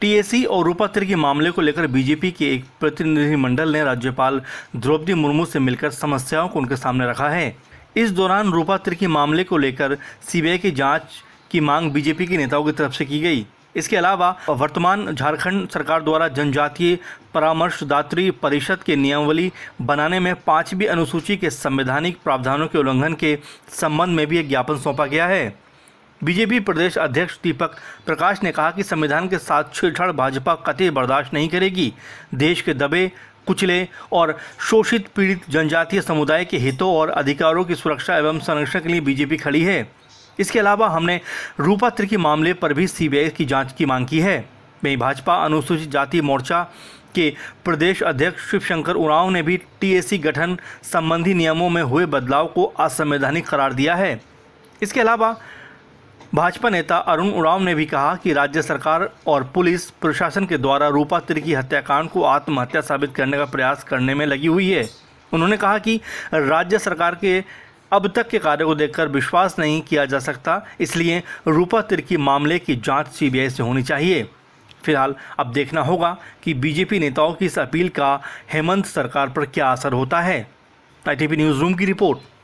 TAC और रूपा तिर्की मामले को लेकर बीजेपी के एक प्रतिनिधिमंडल ने राज्यपाल द्रौपदी मुर्मू से मिलकर समस्याओं को उनके सामने रखा है इस दौरान रूपा तिर्की मामले को लेकर सीबीआई की जांच की मांग बीजेपी के नेताओं की तरफ से की गई इसके अलावा वर्तमान झारखंड सरकार द्वारा जनजातीय परामर्शदात्री परिषद के नियमावली बनाने में पांचवी अनुसूची के संवैधानिक प्रावधानों के उल्लंघन के संबंध में भी एक ज्ञापन सौंपा गया है बीजेपी प्रदेश अध्यक्ष दीपक प्रकाश ने कहा कि संविधान के साथ छेड़छाड़ भाजपा कतई बर्दाश्त नहीं करेगी देश के दबे कुचले और शोषित पीड़ित जनजातीय समुदाय के हितों और अधिकारों की सुरक्षा एवं संरक्षण के लिए बीजेपी खड़ी है इसके अलावा हमने रूपा त्रिकी मामले पर भी सीबीआई की जांच की मांग की है वहीं भाजपा अनुसूचित जाति मोर्चा के प्रदेश अध्यक्ष शिवशंकर उरांव ने भी टीएसी गठन संबंधी नियमों में हुए बदलाव को असंवैधानिक करार दिया है इसके अलावा भाजपा नेता अरुण उड़ाव ने भी कहा कि राज्य सरकार और पुलिस प्रशासन के द्वारा रूपा तिर्की हत्याकांड को आत्महत्या साबित करने का प्रयास करने में लगी हुई है उन्होंने कहा कि राज्य सरकार के अब तक के कार्य को देखकर विश्वास नहीं किया जा सकता इसलिए रूपा तिर्की मामले की जांच सीबीआई से होनी चाहिए फिलहाल अब देखना होगा कि बीजेपी नेताओं की इस अपील का हेमंत सरकार पर क्या असर होता है आई न्यूज़ रूम की रिपोर्ट